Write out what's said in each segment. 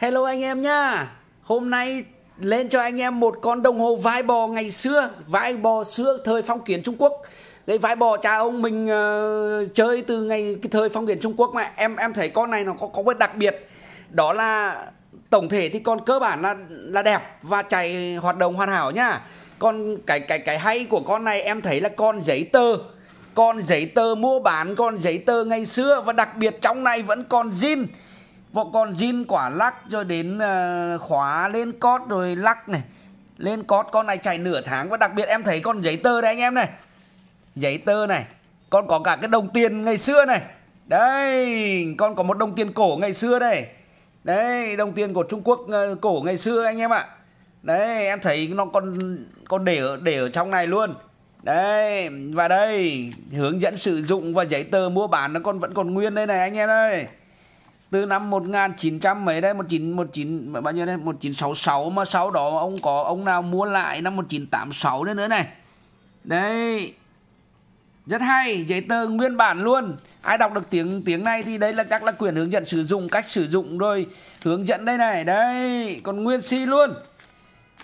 Hello anh em nhá. Hôm nay lên cho anh em một con đồng hồ vai bò ngày xưa, vai bò xưa thời phong kiến Trung Quốc. Cái vai bò cha ông mình uh, chơi từ ngày cái thời phong kiến Trung Quốc mà em em thấy con này nó có có một đặc biệt đó là tổng thể thì con cơ bản là là đẹp và chạy hoạt động hoàn hảo nhá. con cái cái cái hay của con này em thấy là con giấy tờ con giấy tờ mua bán con giấy tờ ngày xưa và đặc biệt trong này vẫn còn zin bọn con zin quả lắc rồi đến ờ, khóa lên cót rồi lắc này lên cót con này chạy nửa tháng và đặc biệt em thấy con giấy tơ đấy anh em này giấy tơ này con có cả cái đồng tiền ngày xưa này đây con có một đồng tiền cổ ngày xưa đây đấy đồng tiền của trung quốc ờ, cổ ngày xưa anh em ạ đấy em thấy nó còn còn để ở để ở trong này luôn đấy và đây hướng dẫn sử dụng và giấy tờ mua bán nó còn vẫn còn nguyên đây này anh em ơi từ năm 1900 mấy đây 19 19 bao nhiêu đây 1966 mà sau đó ông có ông nào mua lại năm 1986 nữa nữa này đây rất hay giấy tờ nguyên bản luôn ai đọc được tiếng tiếng này thì đây là chắc là quyển hướng dẫn sử dụng cách sử dụng rồi hướng dẫn đây này đây còn nguyên si luôn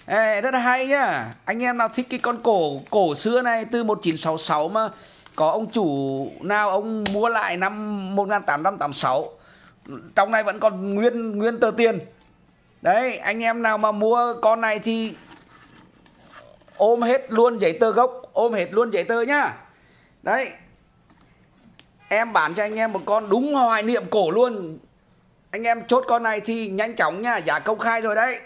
Ê, rất hay nhá anh em nào thích cái con cổ cổ xưa này từ 1966 mà có ông chủ nào ông mua lại năm 1886 trong này vẫn còn nguyên nguyên tờ tiền đấy anh em nào mà mua con này thì ôm hết luôn giấy tờ gốc ôm hết luôn giấy tờ nhá đấy em bán cho anh em một con đúng hoài niệm cổ luôn anh em chốt con này thì nhanh chóng nha giá công khai rồi đấy